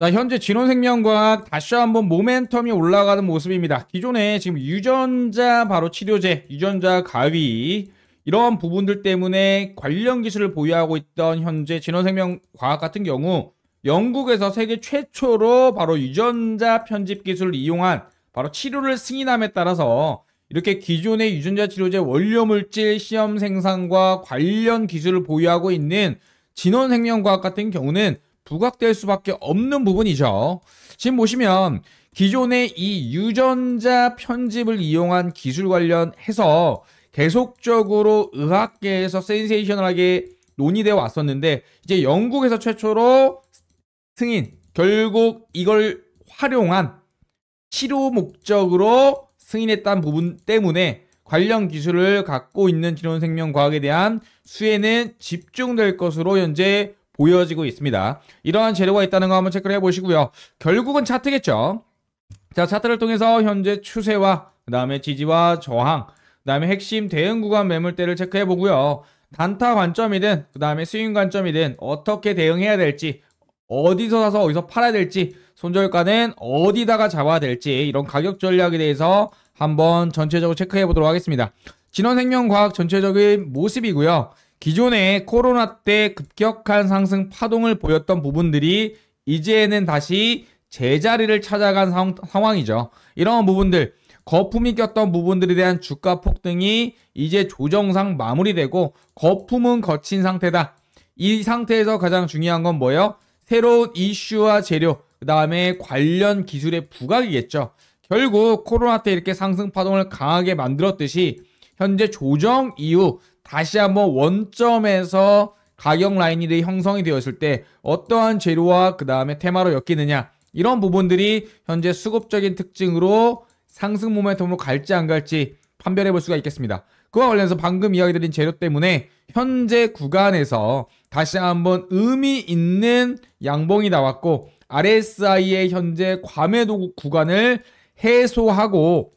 자, 현재 진원생명과학 다시 한번 모멘텀이 올라가는 모습입니다. 기존에 지금 유전자 바로 치료제, 유전자 가위 이러한 부분들 때문에 관련 기술을 보유하고 있던 현재 진원생명과학 같은 경우 영국에서 세계 최초로 바로 유전자 편집 기술을 이용한 바로 치료를 승인함에 따라서 이렇게 기존의 유전자 치료제 원료물질 시험 생산과 관련 기술을 보유하고 있는 진원생명과학 같은 경우는 부각될 수밖에 없는 부분이죠. 지금 보시면 기존의 이 유전자 편집을 이용한 기술 관련해서 계속적으로 의학계에서 센세이셔널하게 논의되어 왔었는데 이제 영국에서 최초로 승인 결국 이걸 활용한 치료 목적으로 승인했다는 부분 때문에 관련 기술을 갖고 있는 기론생명과학에 대한 수혜는 집중될 것으로 현재 보여지고 있습니다. 이러한 재료가 있다는 거 한번 체크를 해보시고요. 결국은 차트겠죠. 자 차트를 통해서 현재 추세와 그 다음에 지지와 저항 그 다음에 핵심 대응 구간 매물대를 체크해보고요. 단타 관점이든 그 다음에 스윙 관점이든 어떻게 대응해야 될지 어디서 사서 어디서 팔아야 될지 손절가는 어디다가 잡아야 될지 이런 가격 전략에 대해서 한번 전체적으로 체크해 보도록 하겠습니다. 진원생명과학 전체적인 모습이고요. 기존에 코로나 때 급격한 상승 파동을 보였던 부분들이 이제는 다시 제자리를 찾아간 상, 황이죠 이런 부분들 거품이 꼈던 부분들에 대한 주가 폭등이 이제 조정상 마무리되고 거품은 거친 상태다. 이 상태에서 가장 중요한 건 뭐예요? 새로운 이슈와 재료, 그 다음에 관련 기술의 부각이겠죠. 결국 코로나 때 이렇게 상승 파동을 강하게 만들었듯이 현재 조정 이후 다시 한번 원점에서 가격 라인이 형성이 되었을 때 어떠한 재료와 그 다음에 테마로 엮이느냐 이런 부분들이 현재 수급적인 특징으로 상승 모멘텀으로 갈지 안 갈지 판별해 볼 수가 있겠습니다. 그와 관련해서 방금 이야기 드린 재료 때문에 현재 구간에서 다시 한번 의미 있는 양봉이 나왔고 RSI의 현재 과매도 구간을 해소하고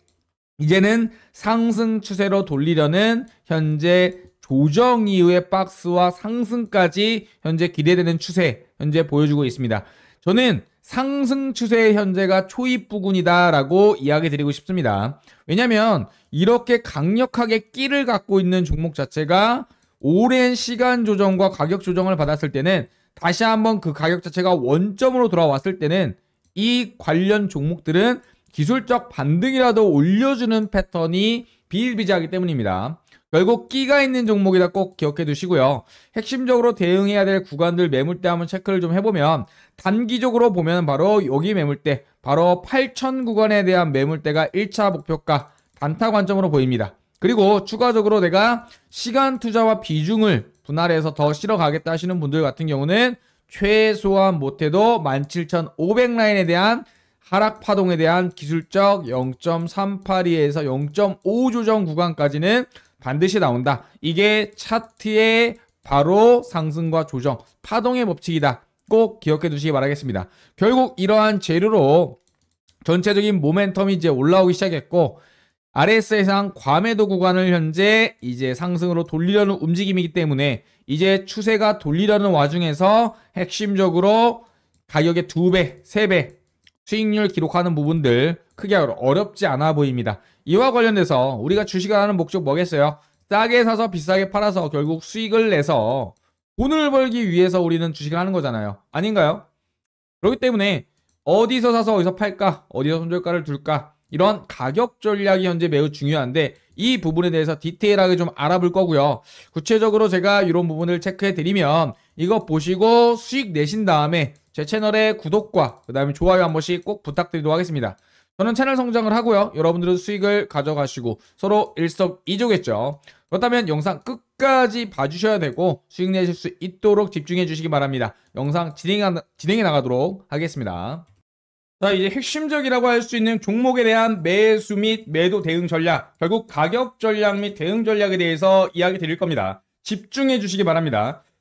이제는 상승 추세로 돌리려는 현재 조정 이후의 박스와 상승까지 현재 기대되는 추세 현재 보여주고 있습니다. 저는 상승 추세의 현재가 초입 부근이다라고 이야기 드리고 싶습니다. 왜냐면 이렇게 강력하게 끼를 갖고 있는 종목 자체가 오랜 시간 조정과 가격 조정을 받았을 때는 다시 한번 그 가격 자체가 원점으로 돌아왔을 때는 이 관련 종목들은 기술적 반등이라도 올려주는 패턴이 비일비재하기 때문입니다. 결국 끼가 있는 종목이다 꼭 기억해 두시고요. 핵심적으로 대응해야 될 구간들 매물대 한번 체크를 좀 해보면 단기적으로 보면 바로 여기 매물대 바로 8천 구간에 대한 매물대가 1차 목표가 단타 관점으로 보입니다. 그리고 추가적으로 내가 시간 투자와 비중을 분할해서 더 실어 가겠다 하시는 분들 같은 경우는 최소한 못해도 17,500 라인에 대한 하락 파동에 대한 기술적 0.382에서 0.5 조정 구간까지는 반드시 나온다. 이게 차트의 바로 상승과 조정, 파동의 법칙이다. 꼭 기억해 두시기 바라겠습니다. 결국 이러한 재료로 전체적인 모멘텀이 이제 올라오기 시작했고 RS 해상 과매도 구간을 현재 이제 상승으로 돌리려는 움직임이기 때문에 이제 추세가 돌리려는 와중에서 핵심적으로 가격의 2배, 3배, 수익률 기록하는 부분들 크게 어렵지 않아 보입니다. 이와 관련돼서 우리가 주식을 하는 목적 뭐겠어요? 싸게 사서 비싸게 팔아서 결국 수익을 내서 돈을 벌기 위해서 우리는 주식을 하는 거잖아요. 아닌가요? 그렇기 때문에 어디서 사서 어디서 팔까? 어디서 손절가를 둘까? 이런 가격 전략이 현재 매우 중요한데 이 부분에 대해서 디테일하게 좀 알아볼 거고요. 구체적으로 제가 이런 부분을 체크해 드리면 이거 보시고 수익 내신 다음에 제 채널의 구독과 그 다음에 좋아요 한 번씩 꼭 부탁드리도록 하겠습니다. 저는 채널 성장을 하고요. 여러분들은 수익을 가져가시고 서로 일석이조겠죠. 그렇다면 영상 끝까지 봐주셔야 되고 수익 내실 수 있도록 집중해 주시기 바랍니다. 영상 진행하, 진행해 나가도록 하겠습니다. 자 이제 핵심적이라고 할 수 있는 종목에 대한 매수 및 매도 대응 전략 결국 가격 전략 및 대응 전략에 대해서 이야기 드릴 겁니다. 집중해 주시기 바랍니다.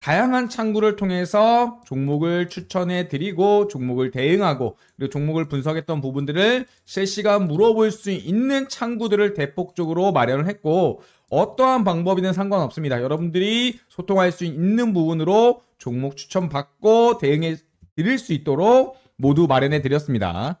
다양한 창구를 통해서 종목을 추천해 드리고 종목을 대응하고 그리고 종목을 분석했던 부분들을 실시간 물어볼 수 있는 창구들을 대폭적으로 마련을 했고 어떠한 방법이든 상관없습니다. 여러분들이 소통할 수 있는 부분으로 종목 추천받고 대응해 드릴 수 있도록 모두 마련해 드렸습니다.